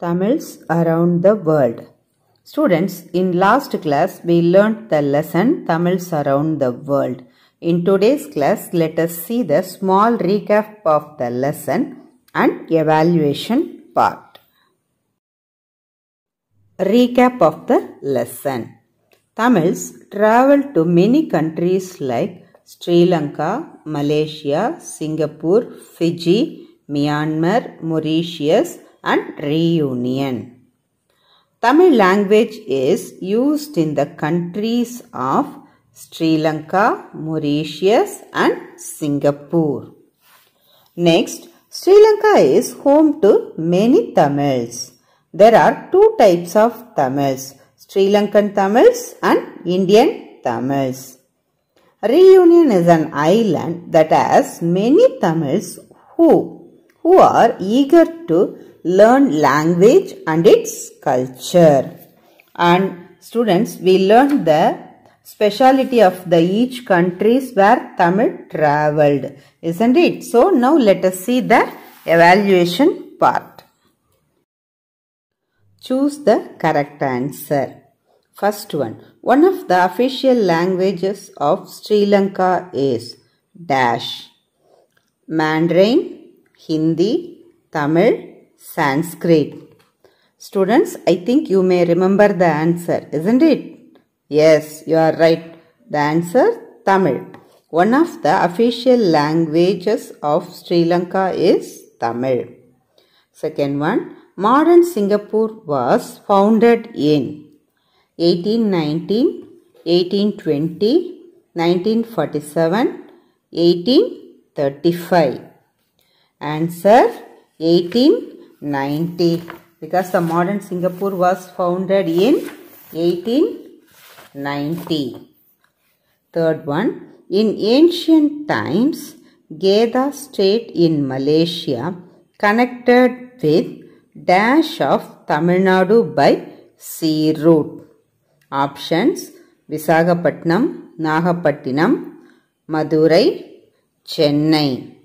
Tamils around the world. Students, in last class we learnt the lesson Tamils around the world. In today's class, let us see the small recap of the lesson and evaluation part. Recap of the lesson. Tamils travel to many countries like Sri Lanka, Malaysia, Singapore, Fiji, Myanmar, Mauritius, and reunion. Tamil language is used in the countries of Sri Lanka, Mauritius and Singapore. Next, Sri Lanka is home to many Tamils. There are two types of Tamils, Sri Lankan Tamils and Indian Tamils. Reunion is an island that has many Tamils who, who are eager to learn language and its culture. And students, we learned the speciality of the each countries where Tamil travelled. Isn't it? So now let us see the evaluation part. Choose the correct answer. First one. One of the official languages of Sri Lanka is dash Mandarin, Hindi, Tamil, Sanskrit. Students, I think you may remember the answer, isn't it? Yes, you are right. The answer, Tamil. One of the official languages of Sri Lanka is Tamil. Second one, modern Singapore was founded in 1819, 1820, 1947, 1835. Answer 18 1890 because the modern Singapore was founded in 1890. Third one, in ancient times, Geda state in Malaysia connected with dash of Tamil Nadu by sea route. Options Visagapatnam, Nagapattinam, Madurai, Chennai.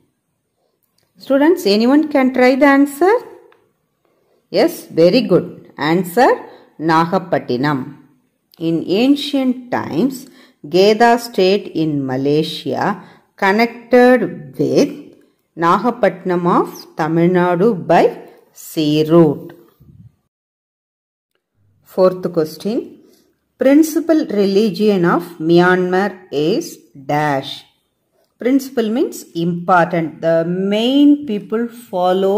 Students, anyone can try the answer? Yes, very good. Answer Nahapatinam. In ancient times, Geda state in Malaysia connected with Nahapatnam of Tamil Nadu by sea route. Fourth question. Principal religion of Myanmar is dash. Principal means important. The main people follow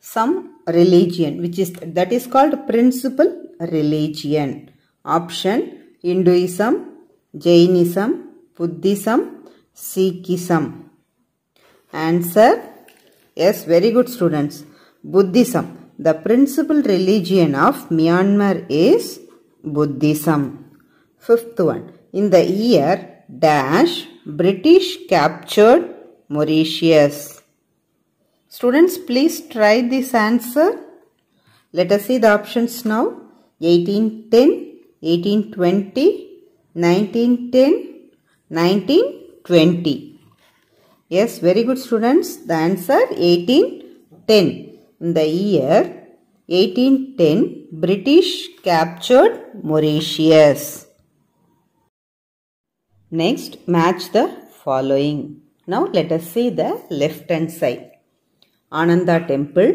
some religion which is that is called principal religion. Option Hinduism, Jainism, Buddhism, Sikhism. Answer Yes, very good students. Buddhism. The principal religion of Myanmar is Buddhism. Fifth one. In the year dash British captured Mauritius. Students, please try this answer. Let us see the options now. 1810, 1820, 1910, 1920. Yes, very good students. The answer 1810. In the year 1810, British captured Mauritius. Next, match the following. Now, let us see the left hand side. Ananda temple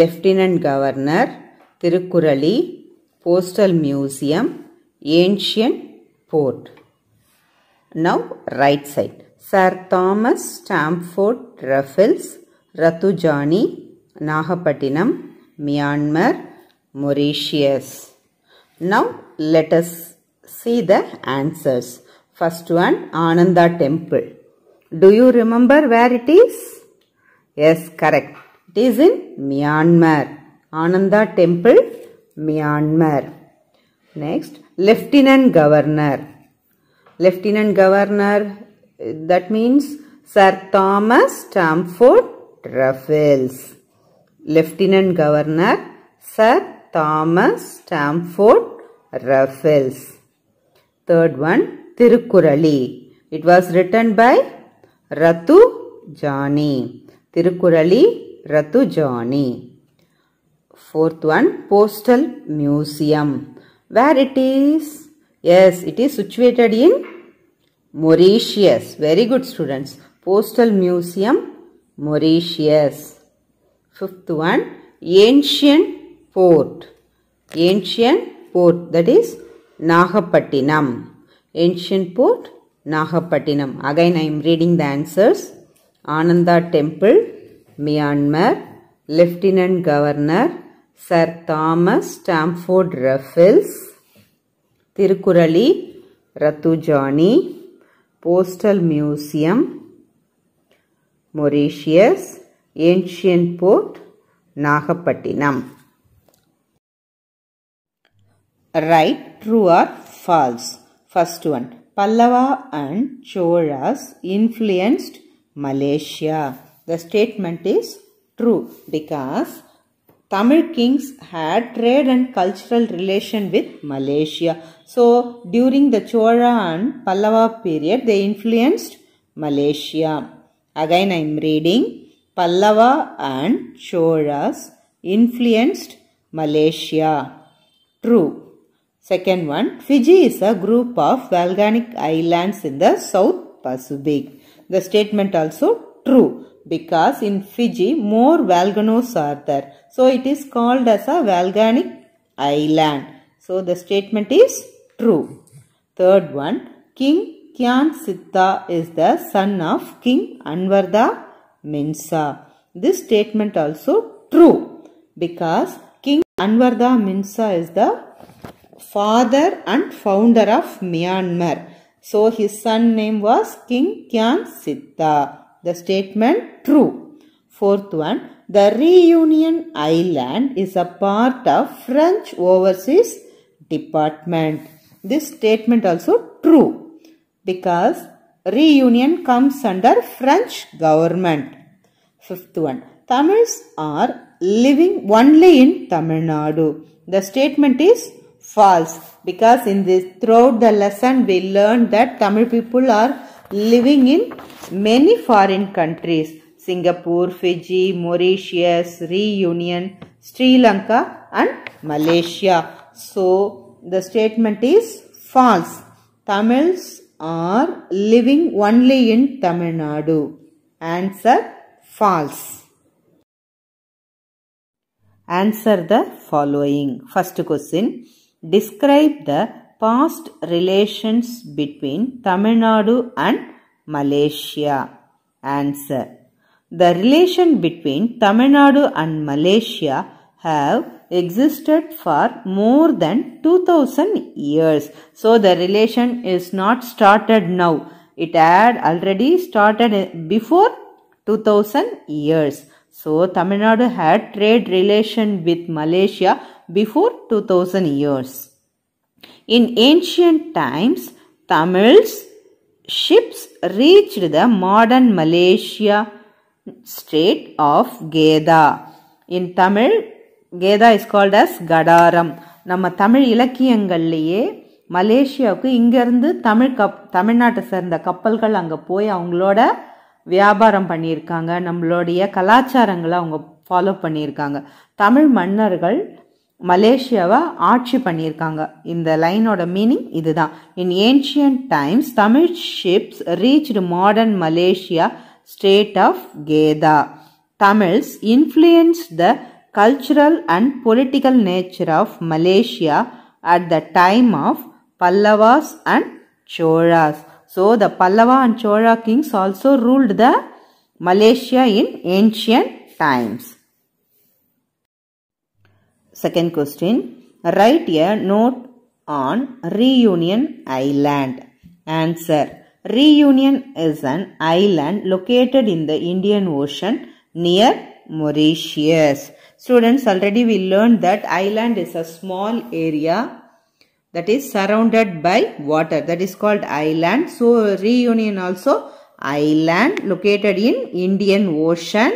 lieutenant governor திருக்குறளி postal museum ancient port now right side sir Thomas Stamford Raffles ரத்துஜானி Nagapattinam Myanmar Mauritius now let's see the answers. First one, Ananda temple. Do you remember where it is? Yes, correct. It is in Myanmar. Ananda Temple, Myanmar. Next, Lieutenant Governor. Lieutenant Governor, that means Sir Thomas Stamford Raffles. Lieutenant Governor, Sir Thomas Stamford Raffles. Third one, Tirukurali. It was written by Ratu Jani. Tirukurali Ratujani. Fourth one, Postal Museum. Where it is? Yes, it is situated in Mauritius. Very good students. Postal Museum, Mauritius. Fifth one, Ancient Port. Ancient Port, that is Nagapattinam. Ancient Port, Nagapattinam. Again, I am reading the answers. Ananda temple Myanmar lieutenant governor sir Thomas Stamford Raffles திருக்குறளி ரத்துஜானி postal museum Mauritius ancient port Nagapattinam right true or false first one Pallava and Cholas influenced Malaysia. The statement is true because Tamil kings had trade and cultural relation with Malaysia. So during the Chola and Pallava period they influenced Malaysia. Again I am reading Pallava and Cholas influenced Malaysia. True. Second one Fiji is a group of volcanic islands in the South Pacific the statement also true because in Fiji more volcanoes are there. So it is called as a volcanic island. So the statement is true. Third one, King Kyan Siddha is the son of King Anvarda Minsa. This statement also true because King Anvarda Minsa is the father and founder of Myanmar. So his son name was King Kyan Sitta. The statement true. Fourth one, the Reunion Island is a part of French Overseas Department. This statement also true because Reunion comes under French government. Fifth one, Tamils are living only in Tamil Nadu. The statement is false because in this throughout the lesson we learned that Tamil people are living in many foreign countries Singapore, Fiji, Mauritius, Reunion, Sri Lanka and Malaysia. So the statement is false. Tamils are living only in Tamil Nadu. Answer false. Answer the following. First question describe the past relations between Tamil Nadu and Malaysia. Answer. The relation between Tamil Nadu and Malaysia have existed for more than 2000 years. So the relation is not started now. It had already started before 2000 years. So Tamil Nadu had trade relation with Malaysia before two thousand years in ancient times Tamils ships reach the modern Malaysia state of Kedah in Tamil Kedah is called as Kadaram நம்ம தமிழ் இலக்கியங்கள்லேயே மலேசியாவுக்கு இங்கேருந்து Tamil cup தமிழ்நாட்டை சேர்ந்த கப்பல்கள் அங்கே போய் அவங்களோட வியாபாரம் பண்ணியிருக்காங்க நம்மளுடைய கலாச்சாரங்களை அவங்க ஃபாலோ பண்ணியிருக்காங்க தமிழ் மன்னர்கள் மலேசியாவை ஆட்சி பண்ணியிருக்காங்க இந்த லைனோட மீனிங் இதுதான் in ancient times Tamil ships reached modern Malaysia state of Kedah Tamils influence the cultural and political nature of Malaysia at the time of Pallavas and Cholas so the Pallava and Chola kings also ruled the Malaysia in ancient times Second question, write a note on Reunion Island. Answer, Reunion is an island located in the Indian Ocean near Mauritius. Students, already we learned that island is a small area that is surrounded by water. That is called island. So, Reunion also island located in Indian Ocean.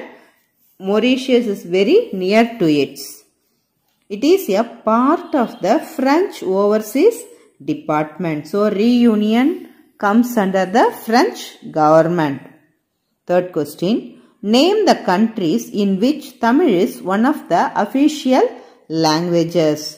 Mauritius is very near to it. It is a part of the French overseas department. So, reunion comes under the French government. Third question. Name the countries in which Tamil is one of the official languages.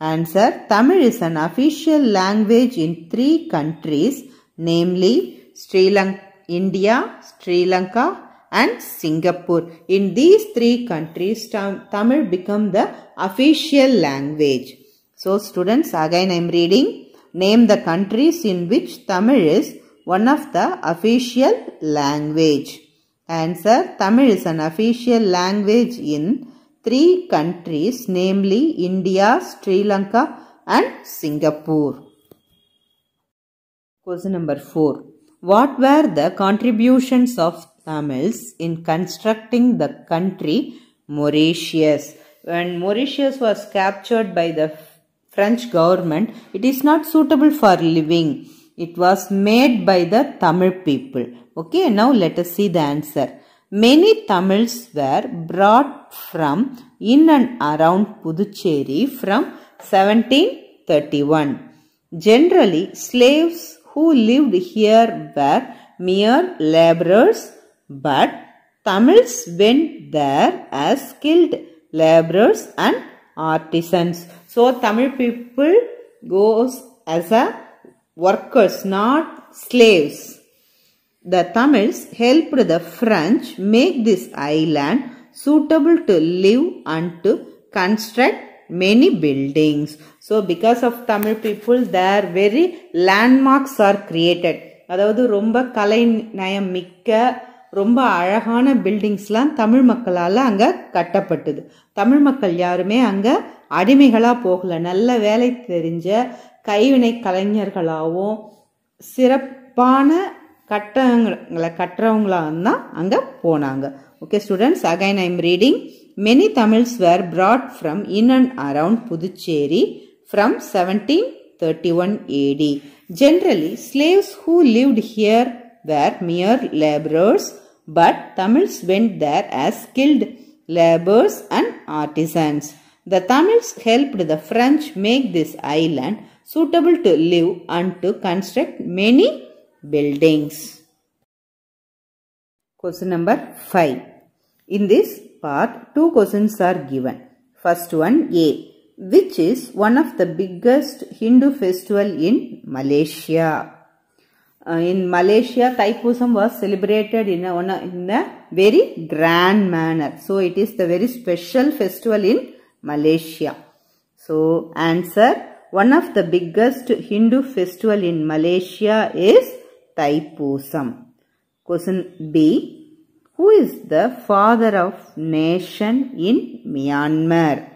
Answer. Tamil is an official language in three countries namely Sri Lanka, India, Sri Lanka and Singapore. In these three countries, Tamil become the official language. So students, again I am reading. Name the countries in which Tamil is one of the official language. Answer, Tamil is an official language in three countries namely India, Sri Lanka and Singapore. Question number 4. What were the contributions of Tamils in constructing the country Mauritius. When Mauritius was captured by the French government, it is not suitable for living. It was made by the Tamil people. Okay, now let us see the answer. Many Tamils were brought from in and around Puducherry from 1731. Generally, slaves who lived here were mere laborers but Tamils went there as skilled laborers and artisans. So Tamil people goes as a workers, not slaves. The Tamils helped the French make this island suitable to live and to construct many buildings. So because of Tamil people there very landmarks are created. அதாவது ரொம்ப கலை நயம் மிக்க ரொம்ப அழகான பில்டிங்ஸ்லாம் தமிழ் மக்களால் அங்கே கட்டப்பட்டது தமிழ் மக்கள் யாருமே அங்கே அடிமைகளாக போகலை நல்ல வேலை தெரிஞ்ச கைவினை கலைஞர்களாகவும் சிறப்பான கட்டங்களை கட்டுறவங்களாக தான் அங்கே போனாங்க okay students again I'm reading many Tamils were brought from in and around Puducherry from seventeen thirty one AD generally slaves who lived here were mere laborers, but Tamils went there as skilled laborers and artisans. The Tamils helped the French make this island suitable to live and to construct many buildings. Question number 5. In this part, two questions are given. First one A. Which is one of the biggest Hindu festival in Malaysia? uh, in Malaysia, Thaipusam was celebrated in a, a, in a very grand manner. So, it is the very special festival in Malaysia. So, answer. One of the biggest Hindu festival in Malaysia is Thaipusam. Question B. Who is the father of nation in Myanmar?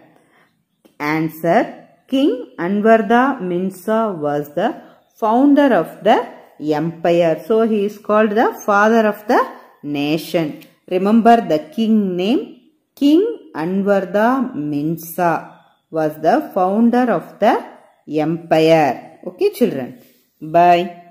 Answer. King Anwarda Minsa was the founder of the empire. So he is called the father of the nation. Remember the king name? King Anwarda Minsa was the founder of the empire. Okay children. Bye.